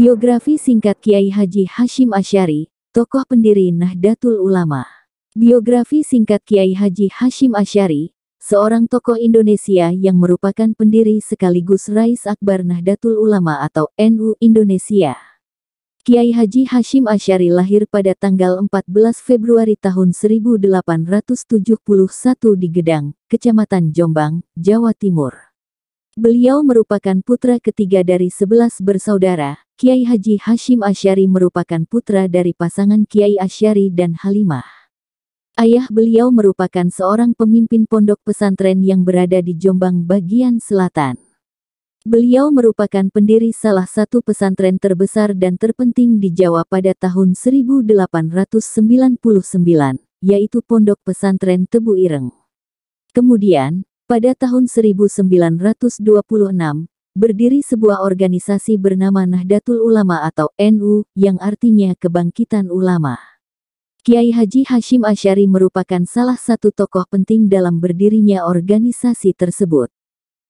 Biografi singkat Kiai Haji Hashim Asyari, tokoh pendiri Nahdlatul Ulama. Biografi singkat Kiai Haji Hashim Asyari, seorang tokoh Indonesia yang merupakan pendiri sekaligus Rais Akbar Nahdlatul Ulama atau NU Indonesia. Kiai Haji Hashim Asyari lahir pada tanggal 14 Februari tahun 1871 di Gedang, Kecamatan Jombang, Jawa Timur. Beliau merupakan putra ketiga dari sebelas bersaudara. Kiai Haji Hashim Asyari merupakan putra dari pasangan Kiai Asyari dan Halimah. Ayah beliau merupakan seorang pemimpin pondok pesantren yang berada di Jombang bagian selatan. Beliau merupakan pendiri salah satu pesantren terbesar dan terpenting di Jawa pada tahun 1899, yaitu Pondok Pesantren Tebu Ireng. Kemudian, pada tahun 1926, berdiri sebuah organisasi bernama Nahdlatul Ulama atau NU, yang artinya Kebangkitan Ulama. Kiai Haji Hashim Asyari merupakan salah satu tokoh penting dalam berdirinya organisasi tersebut.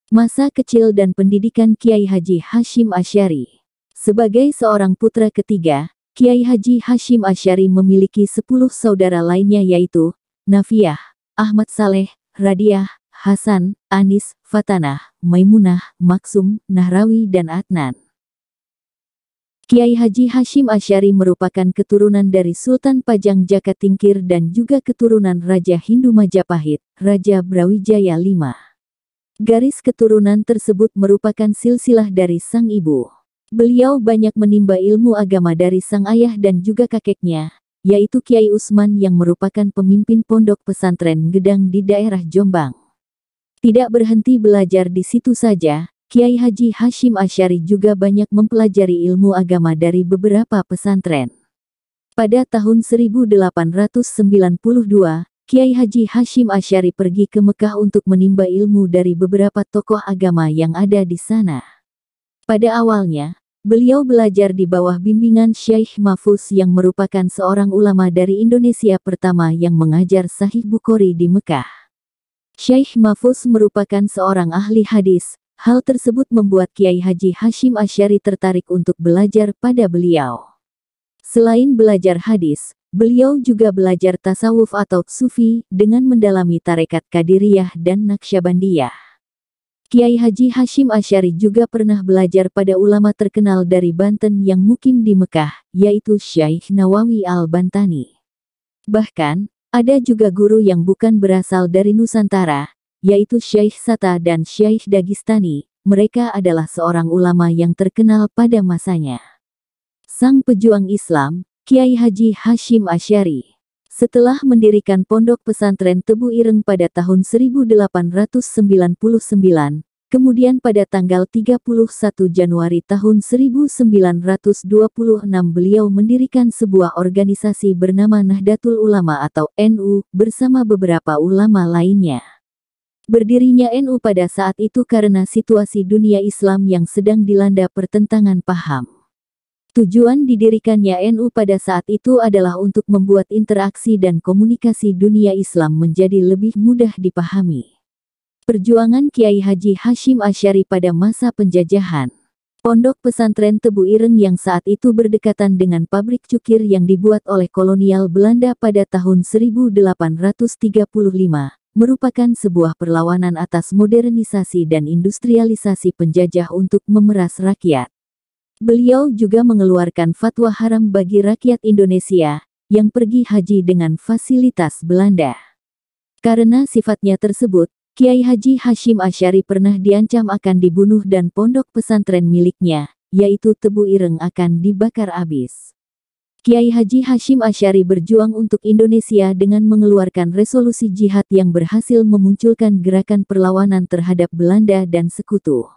Masa kecil dan pendidikan Kiai Haji Hashim Asyari Sebagai seorang putra ketiga, Kiai Haji Hashim Asyari memiliki sepuluh saudara lainnya yaitu Nafiah, Ahmad Saleh, Radiah, Hasan, Anis, Fatanah, Maimunah, Maksum, Nahrawi dan Adnan. Kiai Haji Hashim Asyari merupakan keturunan dari Sultan Pajang Jaka Tingkir dan juga keturunan Raja Hindu Majapahit, Raja Brawijaya V. Garis keturunan tersebut merupakan silsilah dari sang ibu. Beliau banyak menimba ilmu agama dari sang ayah dan juga kakeknya, yaitu Kiai Usman yang merupakan pemimpin pondok pesantren Gedang di daerah Jombang. Tidak berhenti belajar di situ saja, Kiai Haji Hashim Asyari juga banyak mempelajari ilmu agama dari beberapa pesantren. Pada tahun 1892, Kiai Haji Hashim Asyari pergi ke Mekah untuk menimba ilmu dari beberapa tokoh agama yang ada di sana. Pada awalnya, beliau belajar di bawah bimbingan Syekh Mahfuz yang merupakan seorang ulama dari Indonesia pertama yang mengajar Sahih Bukhari di Mekah. Syekh Mahfuz merupakan seorang ahli hadis, hal tersebut membuat Kiai Haji Hashim Asyari tertarik untuk belajar pada beliau. Selain belajar hadis, beliau juga belajar tasawuf atau sufi dengan mendalami tarekat Kadiriyah dan Naqsyabandiyah. Kiai Haji Hashim Asyari juga pernah belajar pada ulama terkenal dari Banten yang mukim di Mekah, yaitu Syekh Nawawi Al-Bantani. Bahkan, ada juga guru yang bukan berasal dari Nusantara, yaitu Syekh Sata dan Syekh Dagistani. Mereka adalah seorang ulama yang terkenal pada masanya. Sang pejuang Islam, Kiai Haji Hashim Asyari. Setelah mendirikan pondok pesantren Tebu Ireng pada tahun 1899, Kemudian pada tanggal 31 Januari tahun 1926 beliau mendirikan sebuah organisasi bernama Nahdlatul Ulama atau NU bersama beberapa ulama lainnya. Berdirinya NU pada saat itu karena situasi dunia Islam yang sedang dilanda pertentangan paham. Tujuan didirikannya NU pada saat itu adalah untuk membuat interaksi dan komunikasi dunia Islam menjadi lebih mudah dipahami. Perjuangan Kiai Haji Hashim Asyari pada masa penjajahan. Pondok pesantren Tebu Ireng yang saat itu berdekatan dengan pabrik cukir yang dibuat oleh kolonial Belanda pada tahun 1835, merupakan sebuah perlawanan atas modernisasi dan industrialisasi penjajah untuk memeras rakyat. Beliau juga mengeluarkan fatwa haram bagi rakyat Indonesia yang pergi haji dengan fasilitas Belanda. Karena sifatnya tersebut, Kiai Haji Hashim Asyari pernah diancam akan dibunuh dan pondok pesantren miliknya, yaitu Tebu Ireng akan dibakar habis. Kiai Haji Hashim Asyari berjuang untuk Indonesia dengan mengeluarkan resolusi jihad yang berhasil memunculkan gerakan perlawanan terhadap Belanda dan sekutu.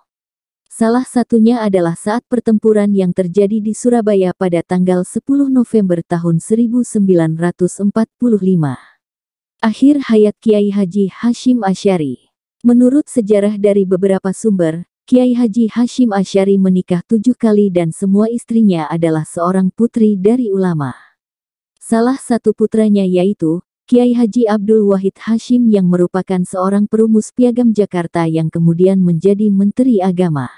Salah satunya adalah saat pertempuran yang terjadi di Surabaya pada tanggal 10 November tahun 1945. Akhir hayat Kiai Haji Hashim Asyari. Menurut sejarah dari beberapa sumber, Kiai Haji Hashim Asyari menikah tujuh kali dan semua istrinya adalah seorang putri dari ulama. Salah satu putranya yaitu, Kiai Haji Abdul Wahid Hashim yang merupakan seorang perumus piagam Jakarta yang kemudian menjadi Menteri Agama.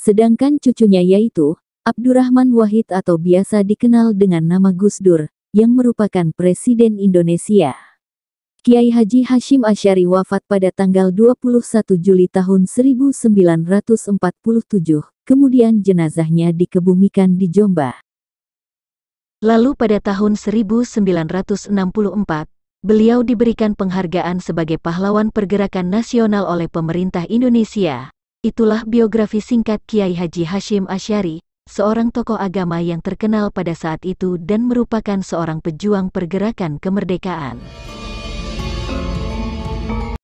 Sedangkan cucunya yaitu, Abdurrahman Wahid atau biasa dikenal dengan nama Gus Dur, yang merupakan Presiden Indonesia. Kiai Haji Hashim Asyari wafat pada tanggal 21 Juli tahun 1947, kemudian jenazahnya dikebumikan di Jomba. Lalu pada tahun 1964, beliau diberikan penghargaan sebagai pahlawan pergerakan nasional oleh pemerintah Indonesia. Itulah biografi singkat Kiai Haji Hashim Asyari, seorang tokoh agama yang terkenal pada saat itu dan merupakan seorang pejuang pergerakan kemerdekaan.